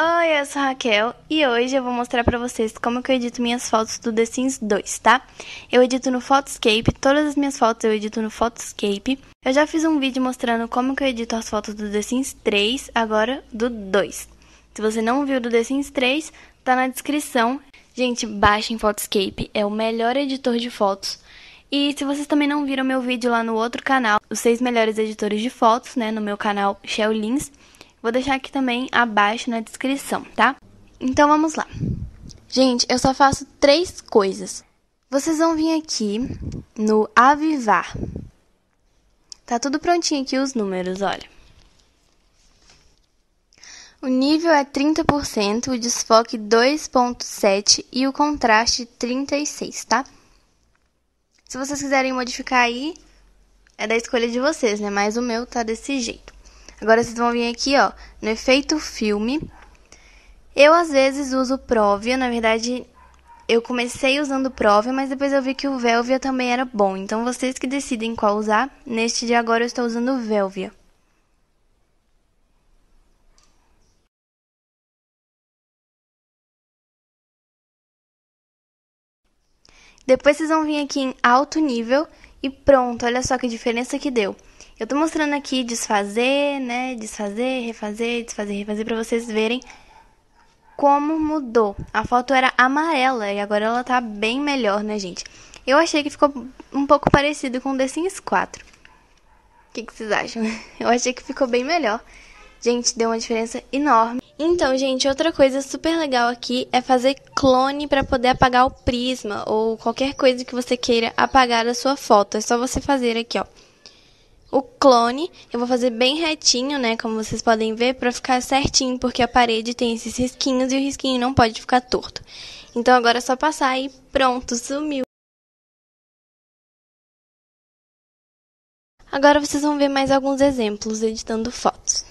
Oi, eu sou a Raquel e hoje eu vou mostrar para vocês como eu edito minhas fotos do The Sims 2, tá? Eu edito no Photoscape, todas as minhas fotos eu edito no Photoscape. Eu já fiz um vídeo mostrando como eu edito as fotos do The Sims 3, agora do 2. Se você não viu do The Sims 3, tá na descrição. Gente, baixem Photoscape, é o melhor editor de fotos. E se vocês também não viram meu vídeo lá no outro canal, os seis melhores editores de fotos, né, no meu canal Shell Lins, Vou deixar aqui também abaixo na descrição, tá? Então vamos lá. Gente, eu só faço três coisas. Vocês vão vir aqui no avivar. Tá tudo prontinho aqui os números, olha. O nível é 30%, o desfoque 2.7 e o contraste 36, tá? Se vocês quiserem modificar aí, é da escolha de vocês, né? Mas o meu tá desse jeito. Agora vocês vão vir aqui, ó, no efeito filme. Eu, às vezes, uso Provia. Na verdade, eu comecei usando Provia, mas depois eu vi que o Velvia também era bom. Então, vocês que decidem qual usar. Neste de agora, eu estou usando o Velvia. Depois vocês vão vir aqui em alto nível e pronto, olha só que diferença que deu. Eu tô mostrando aqui desfazer, né? Desfazer, refazer, desfazer, refazer para vocês verem como mudou. A foto era amarela e agora ela tá bem melhor, né, gente? Eu achei que ficou um pouco parecido com The Sims 4. O que, que vocês acham? Eu achei que ficou bem melhor. Gente, deu uma diferença enorme. Então, gente, outra coisa super legal aqui é fazer clone para poder apagar o prisma ou qualquer coisa que você queira apagar da sua foto. É só você fazer aqui, ó o clone, eu vou fazer bem retinho, né, como vocês podem ver, para ficar certinho, porque a parede tem esses risquinhos e o risquinho não pode ficar torto. Então agora é só passar e pronto, sumiu. Agora vocês vão ver mais alguns exemplos editando fotos.